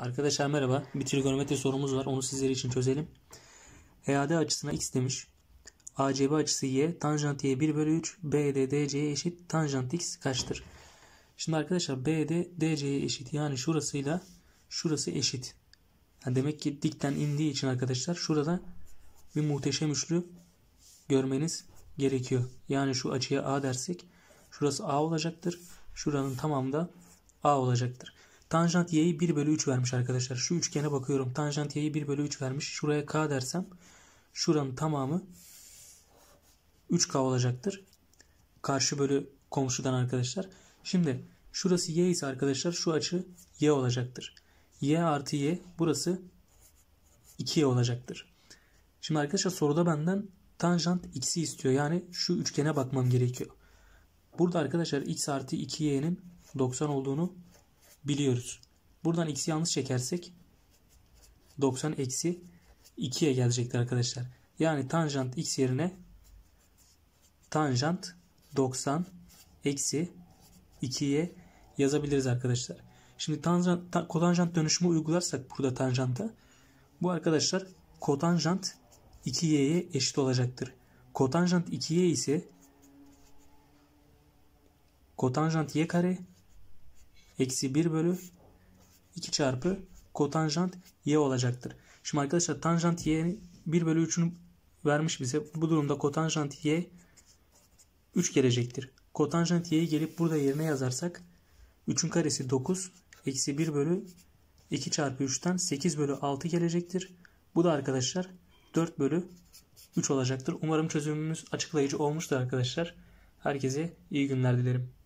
Arkadaşlar merhaba. Bir trigonometri sorumuz var. Onu sizler için çözelim. EAD açısına x demiş. ACB açısı y. Tanjant y 1 bölü 3. BD DC'ye eşit. Tanjant x kaçtır? Şimdi arkadaşlar BD DC'ye eşit. Yani şurasıyla şurası eşit. Yani demek ki dikten indiği için arkadaşlar şurada bir muhteşem üçlü görmeniz gerekiyor. Yani şu açıya A dersek şurası A olacaktır. Şuranın tamamı da A olacaktır. Tanjant y'yi 1 bölü 3 vermiş arkadaşlar. Şu üçgene bakıyorum. Tanjant y'yi 1 bölü 3 vermiş. Şuraya k dersem şuranın tamamı 3k olacaktır. Karşı bölü komşudan arkadaşlar. Şimdi şurası y ise arkadaşlar şu açı y olacaktır. y artı y burası 2y olacaktır. Şimdi arkadaşlar soruda benden tanjant x'i istiyor. Yani şu üçgene bakmam gerekiyor. Burada arkadaşlar x artı 2y'nin 90 olduğunu biliyoruz. Buradan x'i yalnız çekersek 90 eksi 2'ye gelecektir arkadaşlar. Yani tanjant x yerine tanjant 90 eksi 2'ye yazabiliriz arkadaşlar. Şimdi tanjant, ta, kotanjant dönüşümü uygularsak burada tanjanta bu arkadaşlar kotanjant 2y'ye eşit olacaktır. Kotanjant 2y ise kotanjant y kare eksi 1 bölü 2 çarpı kotanjant y olacaktır. Şimdi arkadaşlar tanjant y 1 bölü 3'ünü vermiş bize. Bu durumda kotanjant y 3 gelecektir. Kotanjant y'yi gelip burada yerine yazarsak 3'ün karesi 9 eksi 1 bölü 2 çarpı 3'ten 8 bölü 6 gelecektir. Bu da arkadaşlar 4 bölü 3 olacaktır. Umarım çözümümüz açıklayıcı olmuştur arkadaşlar. Herkese iyi günler dilerim.